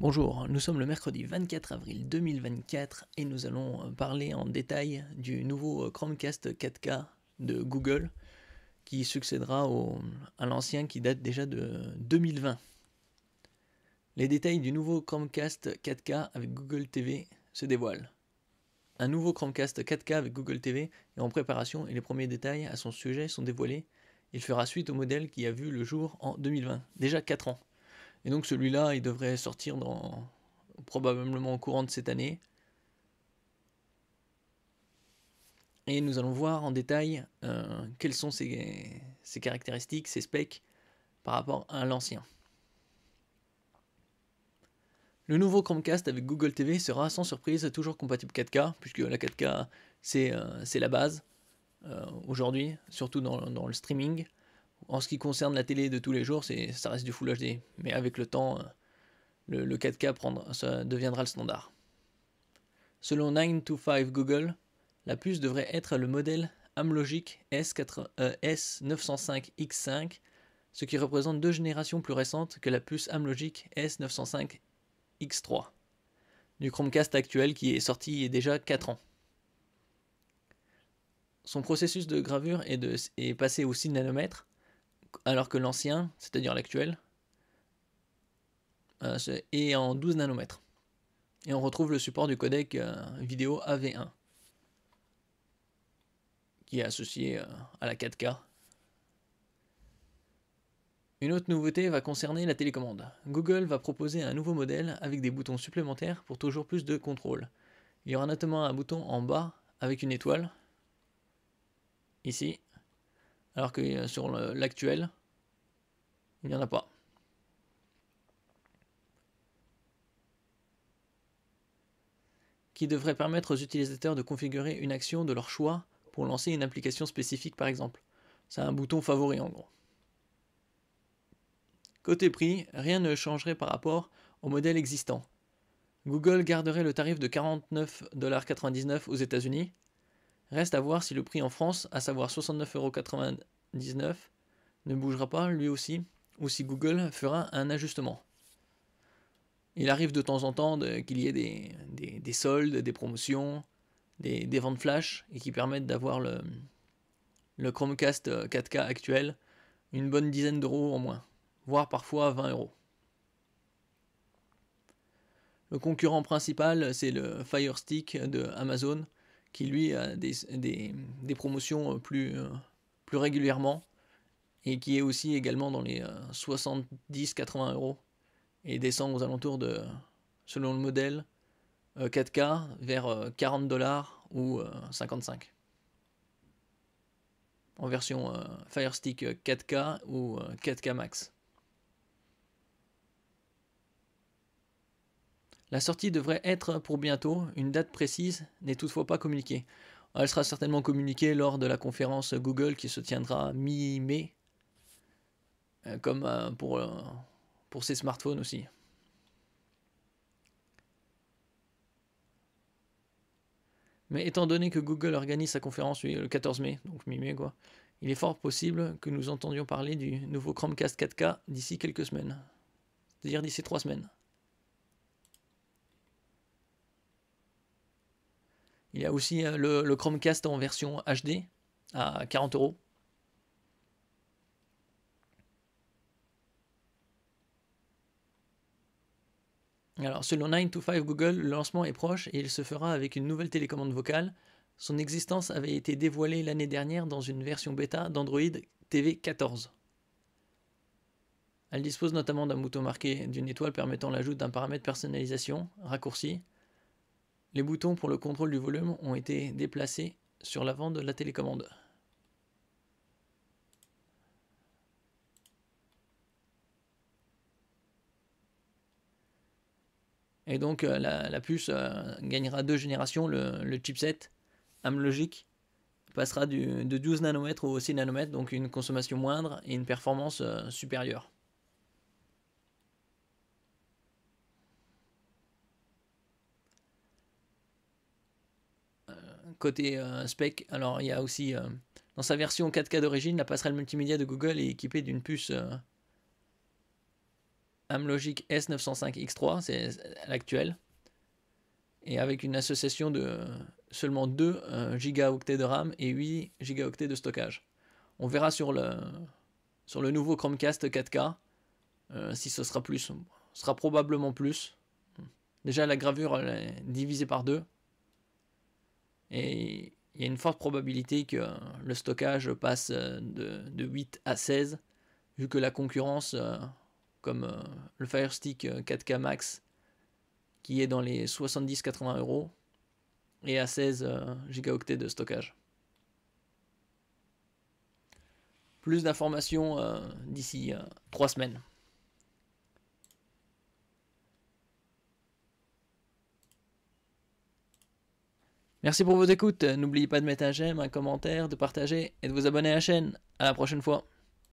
Bonjour, nous sommes le mercredi 24 avril 2024 et nous allons parler en détail du nouveau euh, Chromecast 4K de Google qui succédera à l'ancien qui date déjà de 2020. Les détails du nouveau Chromecast 4K avec Google TV se dévoilent. Un nouveau Chromecast 4K avec Google TV est en préparation et les premiers détails à son sujet sont dévoilés. Il fera suite au modèle qui a vu le jour en 2020, déjà 4 ans. Et donc celui-là, il devrait sortir dans probablement au courant de cette année. Et nous allons voir en détail euh, quelles sont ses, caractéristiques, ses specs par rapport à l'ancien. Le nouveau Chromecast avec Google TV sera sans surprise toujours compatible 4K, puisque la 4K euh, c'est la base euh, aujourd'hui, surtout dans, le streaming en ce qui concerne la télé de tous les jours, ça reste du Full HD. Mais avec le temps, le, 4K prendra, ça deviendra le standard. Selon 925 Google, la puce devrait être le modèle Amlogic s 905 euh, x 5 ce qui représente deux générations plus récentes que la puce Amlogic S905X3 du Chromecast actuel qui est sorti il y a déjà 4 ans. Son processus de gravure est, est passé au 6 nanomètres, alors que l'ancien, c'est-à-dire l'actuel, euh, est en 12 nanomètres. Et on retrouve le support du codec euh, vidéo AV1, qui est associé euh, à la 4K. Une autre nouveauté va concerner la télécommande. Google va proposer un nouveau modèle avec des boutons supplémentaires pour toujours plus de contrôle. Il y aura notamment un bouton en bas avec une étoile, ici, alors que euh, sur l'actuel, il n'y en a pas. Qui devrait permettre aux utilisateurs de configurer une action de leur choix pour lancer une application spécifique par exemple. C'est un bouton favori en gros. Côté prix, rien ne changerait par rapport au modèle existant. Google garderait le tarif de 49,99$ aux États-Unis Reste à voir si le prix en France, à savoir 69,99€, ne bougera pas lui aussi, ou si Google fera un ajustement. Il arrive de temps en temps qu'il y ait des, soldes, des promotions, des, ventes flash, et qui permettent d'avoir le, Chromecast 4K euh, actuel une bonne dizaine d'euros en moins, voire parfois 20 euros. Le concurrent principal, c'est le Fire Stick de Amazon, qui lui a des, promotions euh, plus, euh, plus régulièrement et qui est aussi également dans les 70-80 euh, euros et descend aux alentours de, selon le modèle, 4K vers 40 dollars ou 55. En version Firestick 4K ou 4K Max. La sortie devrait être pour bientôt, une date précise n'est toutefois pas communiquée. Elle sera certainement communiquée lors de la conférence Google qui se tiendra mi-mai, euh, comme euh, pour, euh, pour ces smartphones aussi. Mais étant donné que Google organise sa conférence le 14 mai, donc mi-mai quoi, il est fort possible que nous entendions parler du nouveau Chromecast 4K d'ici quelques semaines. C'est-à-dire d'ici trois semaines. Il y a aussi euh, le, Chromecast en version HD à 40 euros. Alors, selon 9 to 5 Google, le lancement est proche et il se fera avec une nouvelle télécommande vocale. Son existence avait été dévoilée l'année dernière dans une version bêta d'Android TV 14. Elle dispose notamment d'un bouton marqué d'une étoile permettant l'ajout d'un paramètre personnalisation, raccourci, les boutons pour le contrôle du volume ont été déplacés sur l'avant de la télécommande. Et donc euh, la, puce euh, gagnera deux générations, le, chipset Amlogic passera de 12 nanomètres au 6 nanomètres, donc une consommation moindre et une performance euh, supérieure. côté euh, spec. Alors il y a aussi euh, dans sa version 4K d'origine, la passerelle multimédia de Google est équipée d'une puce euh, Amlogic S905X3, c'est l'actuelle, et avec une association de seulement 2 gigaoctets de RAM et 8 gigaoctets de stockage. On verra sur le, sur le nouveau Chromecast 4K si ce sera plus, ce sera probablement plus. Déjà la gravure est divisée par deux, et il y a une forte probabilité que euh, le stockage passe euh, de, 8 à 16, vu que la concurrence, euh, comme le Firestick Stick 4K Max, qui est dans les 70-80 euros, est à 16 gigaoctets de stockage. Plus d'informations d'ici 3 semaines. Merci pour vos écoutes, N'oubliez pas de mettre un j'aime, un commentaire, de partager et de vous abonner à la chaîne. À la prochaine fois.